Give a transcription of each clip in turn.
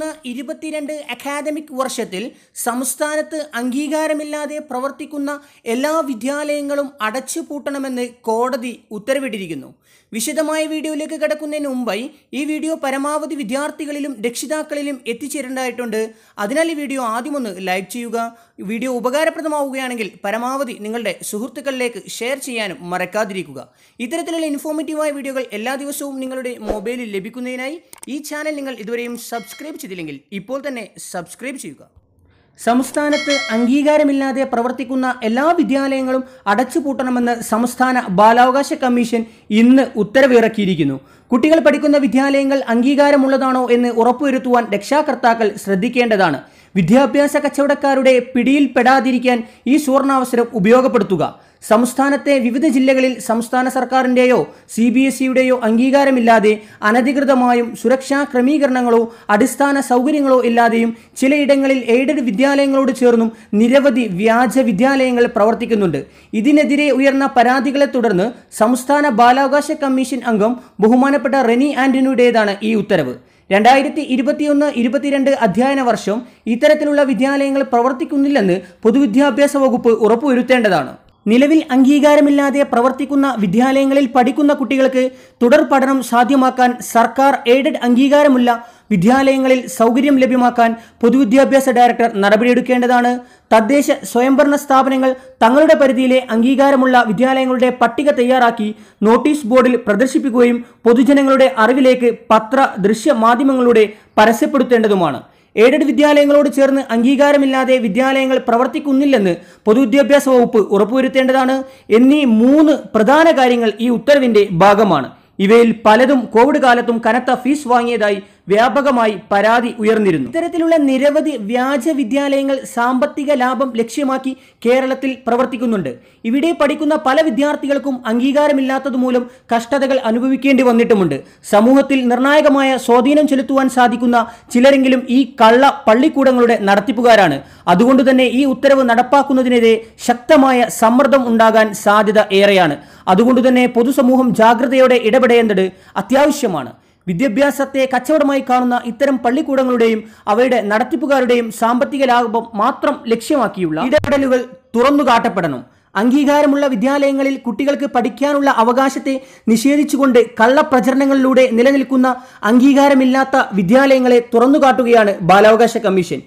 ഇരുപത്തിയൊന്ന് ഇരുപത്തിരണ്ട് അക്കാദമിക് വർഷത്തിൽ സംസ്ഥാനത്ത് അംഗീകാരമില്ലാതെ പ്രവർത്തിക്കുന്ന എല്ലാ വിദ്യാലയങ്ങളും അടച്ചു പൂട്ടണമെന്ന് കോടതി ഉത്തരവിട്ടിരിക്കുന്നു വിശദമായ വീഡിയോയിലേക്ക് കിടക്കുന്നതിന് മുമ്പായി ഈ വീഡിയോ പരമാവധി വിദ്യാർത്ഥികളിലും രക്ഷിതാക്കളിലും എത്തിച്ചേരേണ്ടതായിട്ടുണ്ട് അതിനാൽ ഈ വീഡിയോ ആദ്യം ഒന്ന് ലൈക്ക് ചെയ്യുക വീഡിയോ ഉപകാരപ്രദമാവുകയാണെങ്കിൽ പരമാവധി നിങ്ങളുടെ സുഹൃത്തുക്കളിലേക്ക് ഷെയർ ചെയ്യാനും മറക്കാതിരിക്കുക ഇത്തരത്തിലുള്ള ഇൻഫോർമേറ്റീവായ വീഡിയോകൾ എല്ലാ ദിവസവും നിങ്ങളുടെ മൊബൈലിൽ ലഭിക്കുന്നതിനായി ഈ ചാനൽ നിങ്ങൾ ഇതുവരെയും സബ്സ്ക്രൈബ് ചെയ്തില്ലെങ്കിൽ ഇപ്പോൾ തന്നെ സബ്സ്ക്രൈബ് ചെയ്യുക സംസ്ഥാനത്ത് അംഗീകാരമില്ലാതെ പ്രവർത്തിക്കുന്ന എല്ലാ വിദ്യാലയങ്ങളും അടച്ചുപൂട്ടണമെന്ന് സംസ്ഥാന ബാലാവകാശ കമ്മീഷൻ ഇന്ന് ഉത്തരവിറക്കിയിരിക്കുന്നു കുട്ടികൾ പഠിക്കുന്ന വിദ്യാലയങ്ങൾ അംഗീകാരമുള്ളതാണോ എന്ന് ഉറപ്പുവരുത്തുവാൻ രക്ഷാകർത്താക്കൾ ശ്രദ്ധിക്കേണ്ടതാണ് വിദ്യാഭ്യാസ കച്ചവടക്കാരുടെ പിടിയിൽപ്പെടാതിരിക്കാൻ ഈ സുവർണാവസരം ഉപയോഗപ്പെടുത്തുക സംസ്ഥാനത്തെ വിവിധ ജില്ലകളിൽ സംസ്ഥാന സർക്കാരിൻ്റെയോ സി ബി എസ് ഇയുടെയോ അംഗീകാരമില്ലാതെ അനധികൃതമായും സുരക്ഷാ ക്രമീകരണങ്ങളോ അടിസ്ഥാന സൗകര്യങ്ങളോ ഇല്ലാതെയും ചിലയിടങ്ങളിൽ എയ്ഡഡ് വിദ്യാലയങ്ങളോട് ചേർന്നും നിരവധി വ്യാജ വിദ്യാലയങ്ങൾ പ്രവർത്തിക്കുന്നുണ്ട് ഇതിനെതിരെ ഉയർന്ന പരാതികളെ തുടർന്ന് സംസ്ഥാന ബാലാവകാശ കമ്മീഷൻ അംഗം ബഹുമാനപ്പെട്ട റെനി ആൻ്റണിയുടേതാണ് ഈ ഉത്തരവ് രണ്ടായിരത്തി ഇരുപത്തിയൊന്ന് ഇരുപത്തിരണ്ട് അധ്യയന വർഷം ഇത്തരത്തിലുള്ള വിദ്യാലയങ്ങൾ പ്രവർത്തിക്കുന്നില്ലെന്ന് പൊതുവിദ്യാഭ്യാസ വകുപ്പ് ഉറപ്പുവരുത്തേണ്ടതാണ് നിലവിൽ അംഗീകാരമില്ലാതെ പ്രവർത്തിക്കുന്ന വിദ്യാലയങ്ങളിൽ പഠിക്കുന്ന കുട്ടികൾക്ക് തുടർ പഠനം സാധ്യമാക്കാൻ സർക്കാർ എയ്ഡഡ് അംഗീകാരമുള്ള വിദ്യാലയങ്ങളിൽ സൗകര്യം ലഭ്യമാക്കാൻ പൊതുവിദ്യാഭ്യാസ ഡയറക്ടർ നടപടിയെടുക്കേണ്ടതാണ് തദ്ദേശ സ്വയംഭരണ സ്ഥാപനങ്ങൾ തങ്ങളുടെ പരിധിയിലെ അംഗീകാരമുള്ള വിദ്യാലയങ്ങളുടെ പട്ടിക തയ്യാറാക്കി നോട്ടീസ് ബോർഡിൽ പ്രദർശിപ്പിക്കുകയും പൊതുജനങ്ങളുടെ അറിവിലേക്ക് പത്ര ദൃശ്യ മാധ്യമങ്ങളുടെ പരസ്യപ്പെടുത്തേണ്ടതുമാണ് എയ്ഡഡ് വിദ്യാലയങ്ങളോട് ചേർന്ന് അംഗീകാരമില്ലാതെ വിദ്യാലയങ്ങൾ പ്രവർത്തിക്കുന്നില്ലെന്ന് പൊതുവിദ്യാഭ്യാസ വകുപ്പ് ഉറപ്പുവരുത്തേണ്ടതാണ് എന്നീ മൂന്ന് പ്രധാന കാര്യങ്ങൾ ഈ ഉത്തരവിന്റെ ഭാഗമാണ് ഇവയിൽ പലതും കോവിഡ് കാലത്തും കനത്ത ഫീസ് വാങ്ങിയതായി വ്യാപകമായി പരാതി ഉയർന്നിരുന്നു ഇത്തരത്തിലുള്ള നിരവധി വ്യാജ വിദ്യാലയങ്ങൾ സാമ്പത്തിക ലാഭം ലക്ഷ്യമാക്കി കേരളത്തിൽ പ്രവർത്തിക്കുന്നുണ്ട് ഇവിടെ പഠിക്കുന്ന പല വിദ്യാർത്ഥികൾക്കും അംഗീകാരമില്ലാത്തതുമൂലം കഷ്ടതകൾ അനുഭവിക്കേണ്ടി വന്നിട്ടുമുണ്ട് സമൂഹത്തിൽ നിർണായകമായ സ്വാധീനം ചെലുത്തുവാൻ സാധിക്കുന്ന ചിലരെങ്കിലും ഈ കള്ള പള്ളിക്കൂടങ്ങളുടെ നടത്തിപ്പുകാരാണ് അതുകൊണ്ട് തന്നെ ഈ ഉത്തരവ് നടപ്പാക്കുന്നതിനെതിരെ ശക്തമായ സമ്മർദ്ദം ഉണ്ടാകാൻ സാധ്യത ഏറെയാണ് അതുകൊണ്ട് തന്നെ പൊതുസമൂഹം ജാഗ്രതയോടെ ഇടപെടേണ്ടത് അത്യാവശ്യമാണ് വിദ്യാഭ്യാസത്തെ കച്ചവടമായി കാണുന്ന ഇത്തരം പള്ളിക്കൂടങ്ങളുടെയും അവയുടെ നടത്തിപ്പുകാരുടെയും സാമ്പത്തിക ലാഭം മാത്രം ലക്ഷ്യമാക്കിയുള്ള ഇടപെടലുകൾ തുറന്നു കാട്ടപ്പെടണം അംഗീകാരമുള്ള വിദ്യാലയങ്ങളിൽ കുട്ടികൾക്ക് പഠിക്കാനുള്ള അവകാശത്തെ നിഷേധിച്ചുകൊണ്ട് കള്ളപ്രചരണങ്ങളിലൂടെ നിലനിൽക്കുന്ന അംഗീകാരമില്ലാത്ത വിദ്യാലയങ്ങളെ തുറന്നുകാട്ടുകയാണ് ബാലാവകാശ കമ്മീഷൻ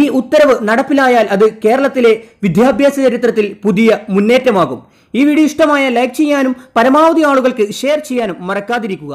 ഈ ഉത്തരവ് നടപ്പിലായാൽ അത് കേരളത്തിലെ വിദ്യാഭ്യാസ ചരിത്രത്തിൽ പുതിയ മുന്നേറ്റമാകും ഈ വീഡിയോ ഇഷ്ടമായ ലൈക്ക് ചെയ്യാനും പരമാവധി ആളുകൾക്ക് ഷെയർ ചെയ്യാനും മറക്കാതിരിക്കുക